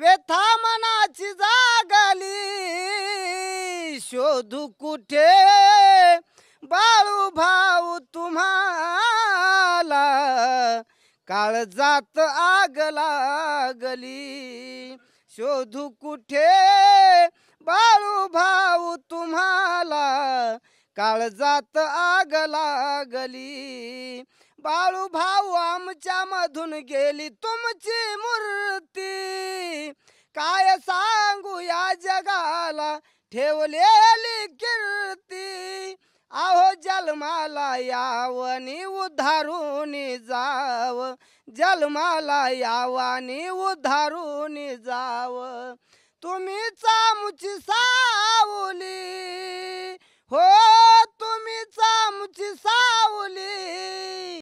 व्यथा मनाची जागली शोधू कुठे बाळू भाऊ तुम्हाला काळ जात आग लागली शोधू कुठे बाळू भाऊ तुम्हाला काळ जात आग लागली बाळू भाऊ आमच्या मधून गेली तुमची मूर्ती काय सांगू या जगाला ठेवलेली कीर्ती आहो जलमाला यावनी उधारून जाव जलमाला यावानी उधारून जाव तुम्ही चामुची सा